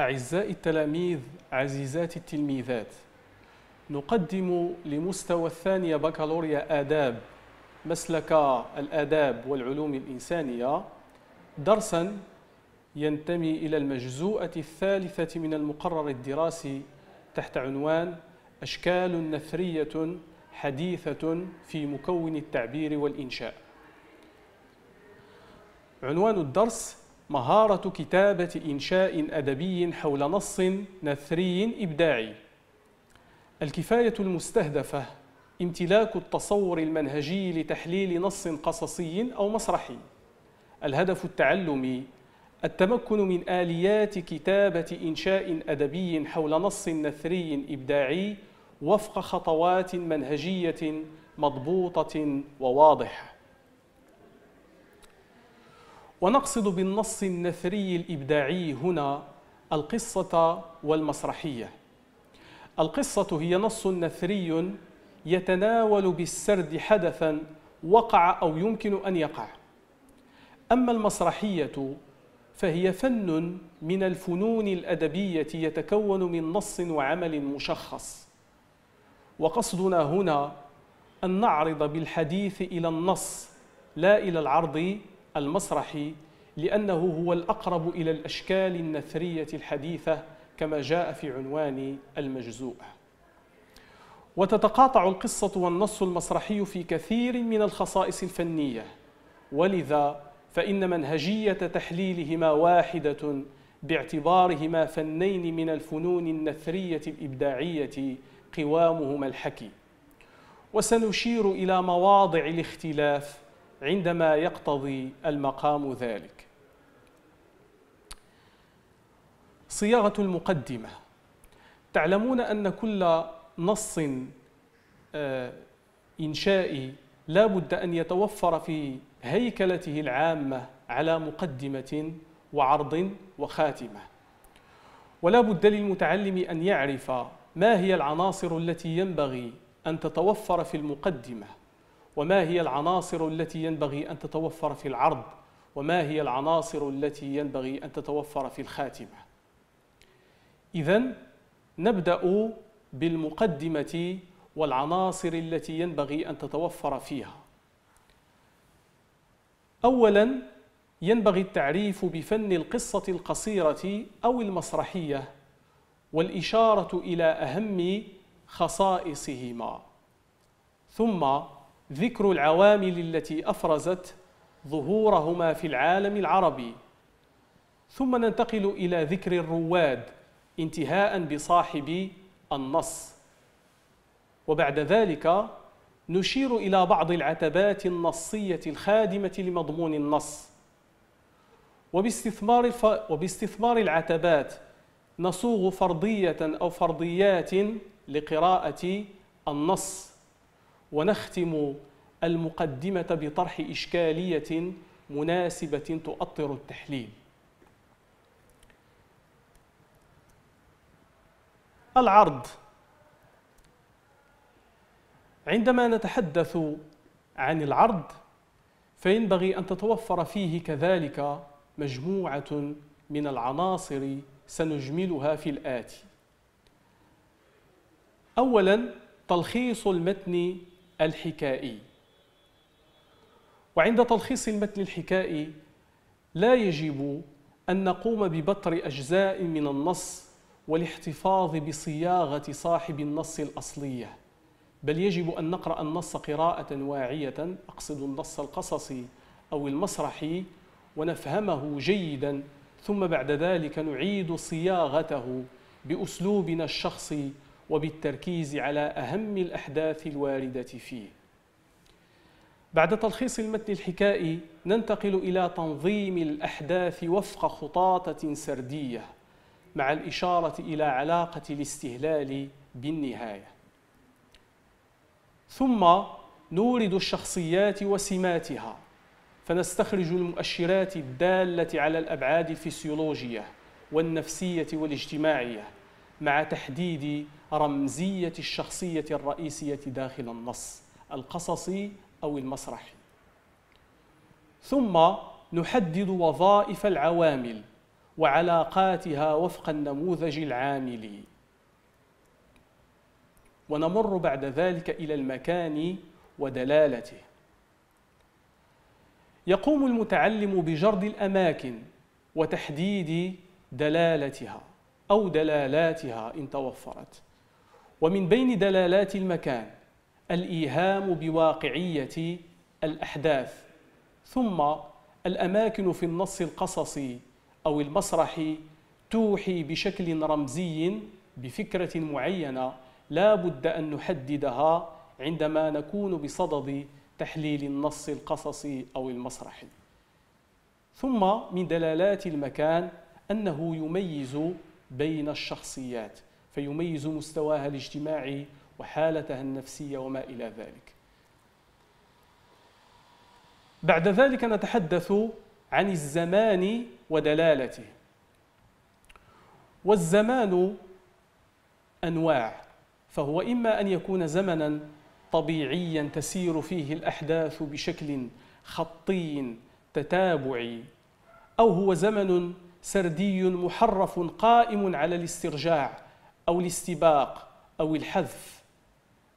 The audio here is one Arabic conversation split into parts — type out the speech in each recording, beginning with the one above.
أعزائي التلاميذ عزيزات التلميذات نقدم لمستوى الثانية بكالوريا آداب مسلك الآداب والعلوم الإنسانية درسا ينتمي إلى المجزوءة الثالثة من المقرر الدراسي تحت عنوان أشكال نثرية حديثة في مكون التعبير والإنشاء عنوان الدرس مهارة كتابة إنشاء أدبي حول نص نثري إبداعي الكفاية المستهدفة امتلاك التصور المنهجي لتحليل نص قصصي أو مسرحي الهدف التعلمي التمكن من آليات كتابة إنشاء أدبي حول نص نثري إبداعي وفق خطوات منهجية مضبوطة وواضحة ونقصد بالنص النثري الإبداعي هنا القصة والمسرحية القصة هي نص نثري يتناول بالسرد حدثا وقع أو يمكن أن يقع أما المسرحية فهي فن من الفنون الأدبية يتكون من نص وعمل مشخص وقصدنا هنا أن نعرض بالحديث إلى النص لا إلى العرض المسرحي لأنه هو الأقرب إلى الأشكال النثرية الحديثة كما جاء في عنوان المجزوع وتتقاطع القصة والنص المسرحي في كثير من الخصائص الفنية ولذا فإن منهجية تحليلهما واحدة باعتبارهما فنين من الفنون النثرية الإبداعية قوامهما الحكي وسنشير إلى مواضع الاختلاف عندما يقتضي المقام ذلك صياغة المقدمة تعلمون أن كل نص آه، إنشائي لا بد أن يتوفر في هيكلته العامة على مقدمة وعرض وخاتمة ولا بد للمتعلم أن يعرف ما هي العناصر التي ينبغي أن تتوفر في المقدمة وما هي العناصر التي ينبغي أن تتوفر في العرض وما هي العناصر التي ينبغي أن تتوفر في الخاتمة إذا نبدأ بالمقدمة والعناصر التي ينبغي أن تتوفر فيها أولا ينبغي التعريف بفن القصة القصيرة أو المسرحية والإشارة إلى أهم خصائصهما ثم ذكر العوامل التي أفرزت ظهورهما في العالم العربي ثم ننتقل إلى ذكر الرواد انتهاء بصاحب النص وبعد ذلك نشير إلى بعض العتبات النصية الخادمة لمضمون النص وباستثمار, الف... وباستثمار العتبات نصوغ فرضية أو فرضيات لقراءة النص ونختم المقدمة بطرح إشكالية مناسبة تؤطر التحليل العرض عندما نتحدث عن العرض فينبغي أن تتوفر فيه كذلك مجموعة من العناصر سنجملها في الآتي أولا تلخيص المتن الحكائي وعند تلخيص المتن الحكائي لا يجب أن نقوم ببتر أجزاء من النص والاحتفاظ بصياغة صاحب النص الأصلية بل يجب أن نقرأ النص قراءة واعية أقصد النص القصصي أو المسرحي ونفهمه جيدا ثم بعد ذلك نعيد صياغته بأسلوبنا الشخصي وبالتركيز على أهم الأحداث الواردة فيه بعد تلخيص المتن الحكائي ننتقل إلى تنظيم الأحداث وفق خطاطة سردية مع الإشارة إلى علاقة الاستهلال بالنهاية ثم نورد الشخصيات وسماتها فنستخرج المؤشرات الدالة على الأبعاد الفسيولوجية والنفسية والاجتماعية مع تحديد رمزية الشخصية الرئيسية داخل النص القصصي أو المسرحي ثم نحدد وظائف العوامل وعلاقاتها وفق النموذج العاملي ونمر بعد ذلك إلى المكان ودلالته يقوم المتعلم بجرد الأماكن وتحديد دلالتها أو دلالاتها إن توفرت ومن بين دلالات المكان الإيهام بواقعية الأحداث ثم الأماكن في النص القصصي أو المسرحي توحي بشكل رمزي بفكرة معينة لا بد أن نحددها عندما نكون بصدد تحليل النص القصصي أو المسرحي ثم من دلالات المكان أنه يميز بين الشخصيات فيميز مستواها الاجتماعي وحالتها النفسيه وما الى ذلك. بعد ذلك نتحدث عن الزمان ودلالته. والزمان انواع فهو اما ان يكون زمنا طبيعيا تسير فيه الاحداث بشكل خطي تتابعي او هو زمن سردي محرف قائم على الاسترجاع أو الاستباق أو الحذف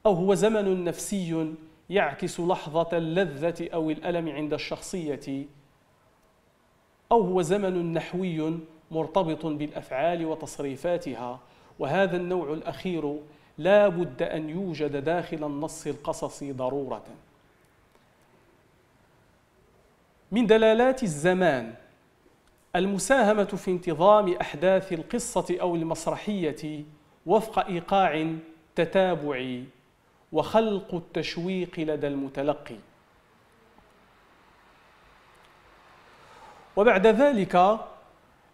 أو هو زمن نفسي يعكس لحظة اللذة أو الألم عند الشخصية أو هو زمن نحوي مرتبط بالأفعال وتصريفاتها وهذا النوع الأخير لا بد أن يوجد داخل النص القصصي ضرورة من دلالات الزمان المساهمة في انتظام أحداث القصة أو المسرحية وفق ايقاع تتابعي وخلق التشويق لدى المتلقي وبعد ذلك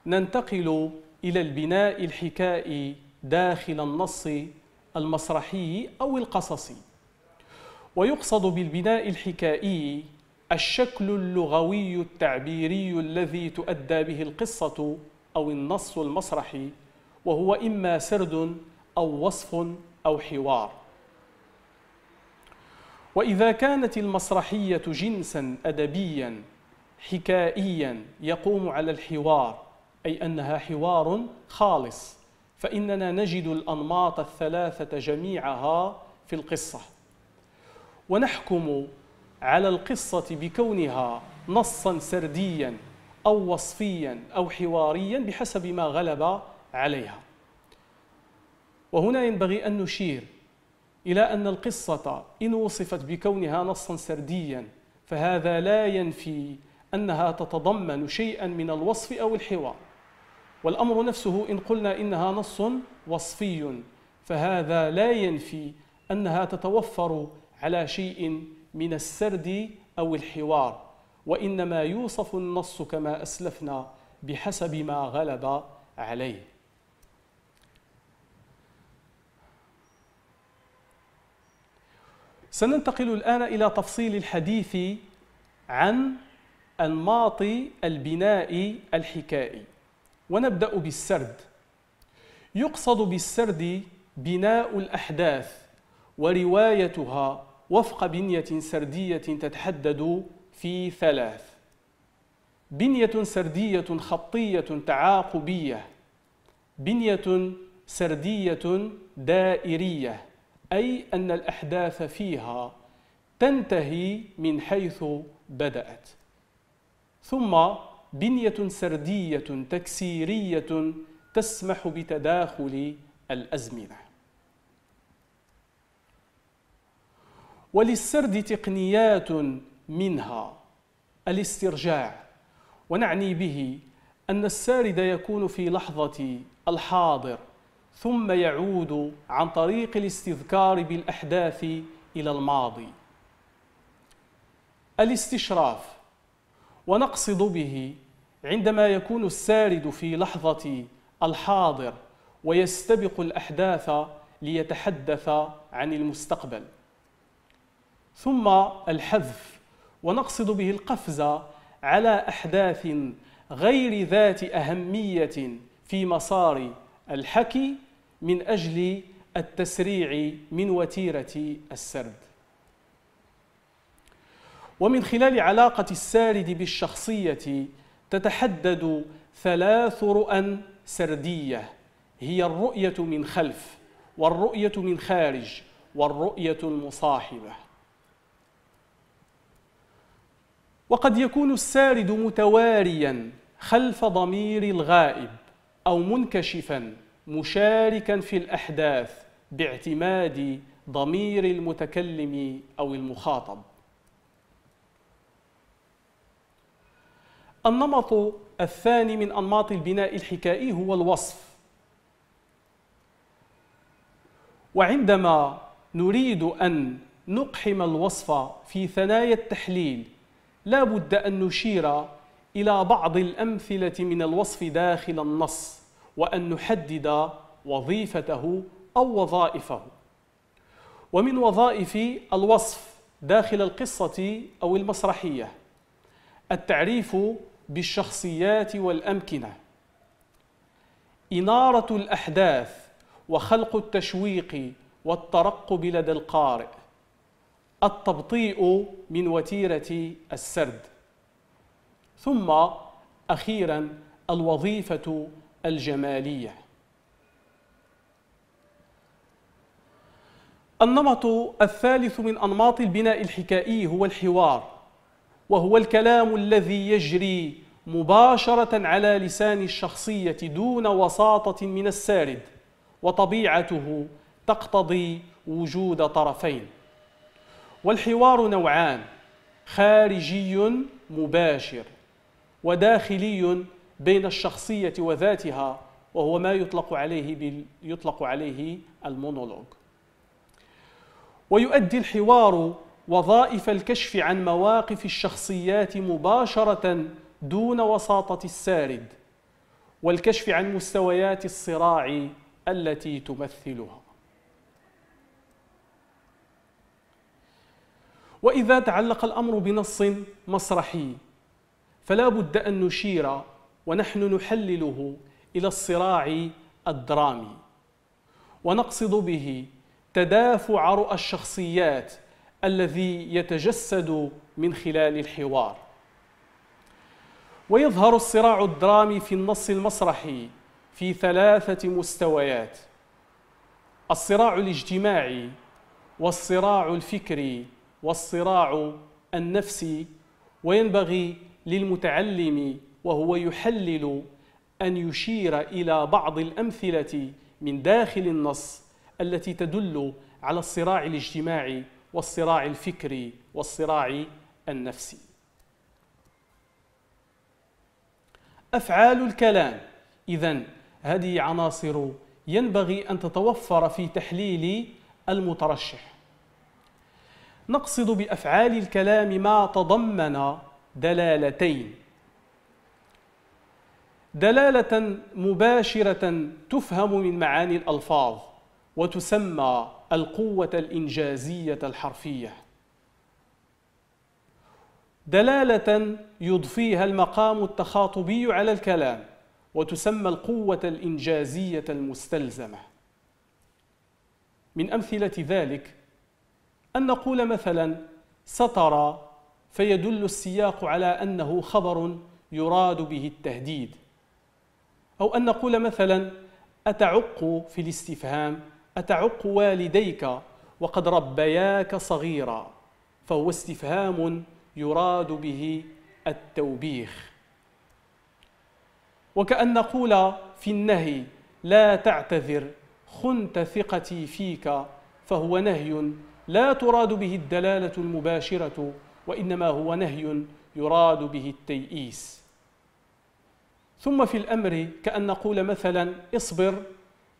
ننتقل الى البناء الحكائي داخل النص المسرحي او القصصي ويقصد بالبناء الحكائي الشكل اللغوي التعبيري الذي تؤدى به القصه او النص المسرحي وهو إما سرد أو وصف أو حوار وإذا كانت المسرحية جنسا أدبيا حكائيا يقوم على الحوار أي أنها حوار خالص فإننا نجد الأنماط الثلاثة جميعها في القصة ونحكم على القصة بكونها نصا سرديا أو وصفيا أو حواريا بحسب ما غلب عليها وهنا ينبغي أن نشير إلى أن القصة إن وصفت بكونها نصا سرديا فهذا لا ينفي أنها تتضمن شيئا من الوصف أو الحوار والأمر نفسه إن قلنا إنها نص وصفي فهذا لا ينفي أنها تتوفر على شيء من السرد أو الحوار وإنما يوصف النص كما أسلفنا بحسب ما غلب عليه سننتقل الآن إلى تفصيل الحديث عن أنماط البناء الحكائي ونبدأ بالسرد يقصد بالسرد بناء الأحداث وروايتها وفق بنية سردية تتحدد في ثلاث بنية سردية خطية تعاقبية بنية سردية دائرية أي أن الأحداث فيها تنتهي من حيث بدأت ثم بنية سردية تكسيرية تسمح بتداخل الأزمنة وللسرد تقنيات منها الاسترجاع ونعني به أن السارد يكون في لحظة الحاضر ثم يعود عن طريق الاستذكار بالاحداث الى الماضي الاستشراف ونقصد به عندما يكون السارد في لحظه الحاضر ويستبق الاحداث ليتحدث عن المستقبل ثم الحذف ونقصد به القفز على احداث غير ذات اهميه في مسار الحكي من أجل التسريع من وتيرة السرد ومن خلال علاقة السارد بالشخصية تتحدد ثلاث رؤى سردية هي الرؤية من خلف والرؤية من خارج والرؤية المصاحبة وقد يكون السارد متواريا خلف ضمير الغائب أو منكشفا مشاركا في الأحداث باعتماد ضمير المتكلم أو المخاطب النمط الثاني من أنماط البناء الحكائي هو الوصف وعندما نريد أن نقحم الوصف في ثنايا التحليل لا بد أن نشير إلى بعض الأمثلة من الوصف داخل النص وأن نحدد وظيفته أو وظائفه ومن وظائف الوصف داخل القصة أو المسرحية التعريف بالشخصيات والأمكنة إنارة الأحداث وخلق التشويق والترقب لدى القارئ التبطيء من وتيرة السرد ثم أخيرا الوظيفة الجمالية النمط الثالث من أنماط البناء الحكائي هو الحوار وهو الكلام الذي يجري مباشرة على لسان الشخصية دون وساطة من السارد وطبيعته تقتضي وجود طرفين والحوار نوعان خارجي مباشر وداخلي بين الشخصية وذاتها وهو ما يطلق عليه يطلق عليه المونولوج ويؤدي الحوار وظائف الكشف عن مواقف الشخصيات مباشرة دون وساطة السارد والكشف عن مستويات الصراع التي تمثلها وإذا تعلق الأمر بنص مسرحي فلا بد أن نشير ونحن نحلله الى الصراع الدرامي ونقصد به تدافع رؤى الشخصيات الذي يتجسد من خلال الحوار ويظهر الصراع الدرامي في النص المسرحي في ثلاثه مستويات الصراع الاجتماعي والصراع الفكري والصراع النفسي وينبغي للمتعلم وهو يحلل أن يشير إلى بعض الأمثلة من داخل النص التي تدل على الصراع الاجتماعي والصراع الفكري والصراع النفسي أفعال الكلام إذا هذه عناصر ينبغي أن تتوفر في تحليل المترشح نقصد بأفعال الكلام ما تضمن دلالتين دلالة مباشرة تفهم من معاني الألفاظ وتسمى القوة الإنجازية الحرفية دلالة يضفيها المقام التخاطبي على الكلام وتسمى القوة الإنجازية المستلزمة من أمثلة ذلك أن نقول مثلا سترى فيدل السياق على أنه خبر يراد به التهديد أو أن نقول مثلا أتعق في الاستفهام أتعق والديك وقد ربياك صغيرا فهو استفهام يراد به التوبيخ وكأن نقول في النهي لا تعتذر خنت ثقتي فيك فهو نهي لا تراد به الدلالة المباشرة وإنما هو نهي يراد به التيئيس ثم في الأمر كأن نقول مثلا اصبر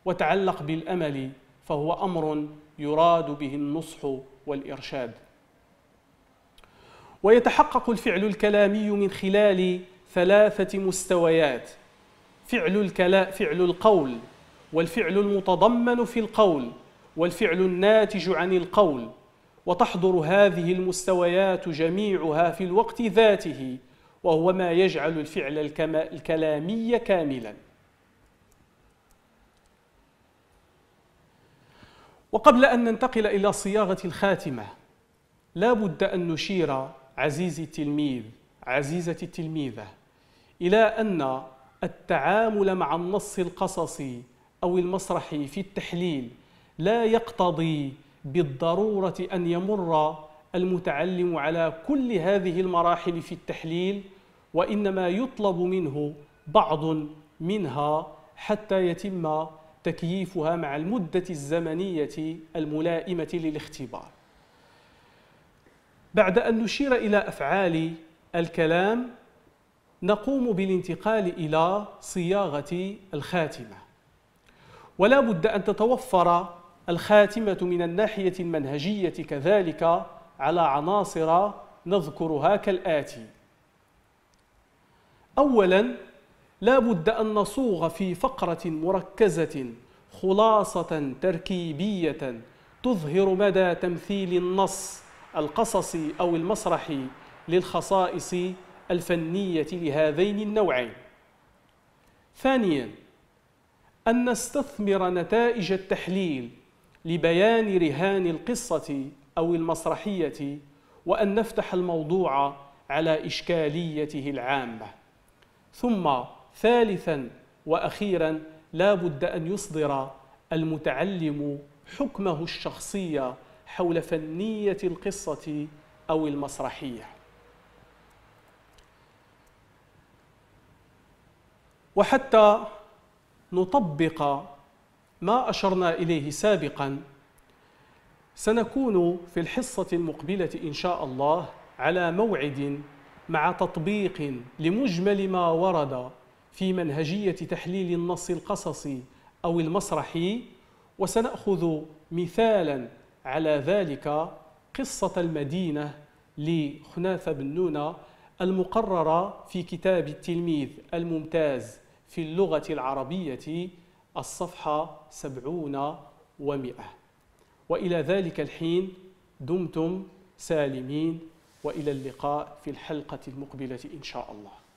وتعلق بالأمل فهو أمر يراد به النصح والإرشاد ويتحقق الفعل الكلامي من خلال ثلاثة مستويات فعل, الكلا فعل القول والفعل المتضمن في القول والفعل الناتج عن القول وتحضر هذه المستويات جميعها في الوقت ذاته وهو ما يجعل الفعل الكلامي كاملا وقبل أن ننتقل إلى صياغة الخاتمة لا بد أن نشير عزيزي التلميذ عزيزة التلميذة إلى أن التعامل مع النص القصصي أو المسرحي في التحليل لا يقتضي بالضرورة أن يمر المتعلم على كل هذه المراحل في التحليل وإنما يطلب منه بعض منها حتى يتم تكييفها مع المدة الزمنية الملائمة للاختبار بعد أن نشير إلى أفعال الكلام نقوم بالانتقال إلى صياغة الخاتمة ولا بد أن تتوفر الخاتمة من الناحية المنهجية كذلك على عناصر نذكرها كالآتي أولا لا بد أن نصوغ في فقرة مركزة خلاصة تركيبية تظهر مدى تمثيل النص القصصي أو المسرحي للخصائص الفنية لهذين النوعين ثانيا أن نستثمر نتائج التحليل لبيان رهان القصة أو المسرحية وأن نفتح الموضوع على إشكاليته العامة ثم ثالثا وأخيرا لا بد أن يصدر المتعلم حكمه الشخصي حول فنية القصة أو المسرحية وحتى نطبق ما أشرنا إليه سابقاً سنكون في الحصة المقبلة إن شاء الله على موعد مع تطبيق لمجمل ما ورد في منهجية تحليل النص القصصي أو المسرحي وسنأخذ مثالا على ذلك قصة المدينة لخناث بن نونة المقررة في كتاب التلميذ الممتاز في اللغة العربية الصفحة سبعون ومئة والى ذلك الحين دمتم سالمين والى اللقاء في الحلقه المقبله ان شاء الله